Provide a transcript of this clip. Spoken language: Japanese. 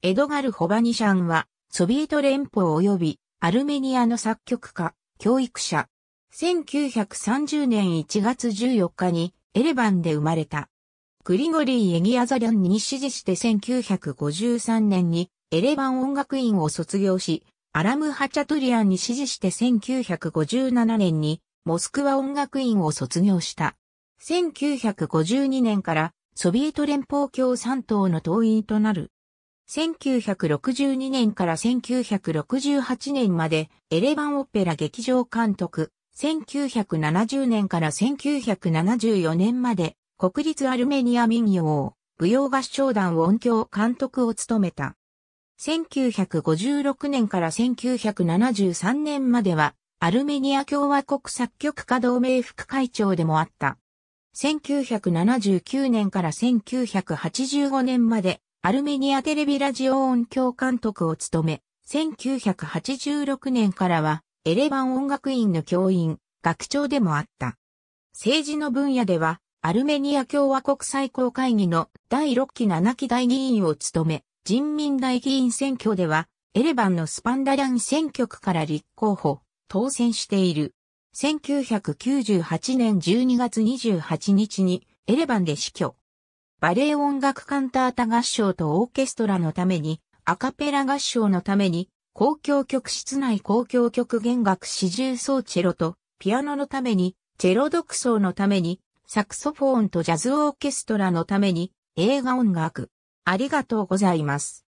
エドガル・ホバニシャンは、ソビエト連邦及びアルメニアの作曲家、教育者。1930年1月14日にエレバンで生まれた。グリゴリー・エギアザリャンに支持して1953年にエレバン音楽院を卒業し、アラム・ハチャトリアンに支持して1957年にモスクワ音楽院を卒業した。1952年からソビエト連邦共産党の党員となる。1962年から1968年までエレバンオペラ劇場監督、1970年から1974年まで国立アルメニア民謡、舞踊合唱団音響監督を務めた。1956年から1973年まではアルメニア共和国作曲家同盟副会長でもあった。1979年から1985年までアルメニアテレビラジオ音響監督を務め、1986年からはエレバン音楽院の教員、学長でもあった。政治の分野では、アルメニア共和国最高会議の第6期7期大議員を務め、人民大議員選挙では、エレバンのスパンダラン選挙区から立候補、当選している。1998年12月28日にエレバンで死去。バレエ音楽カンタータ合唱とオーケストラのために、アカペラ合唱のために、公共曲室内公共曲弦楽四重奏チェロと、ピアノのために、チェロ独奏のために、サクソフォーンとジャズオーケストラのために、映画音楽。ありがとうございます。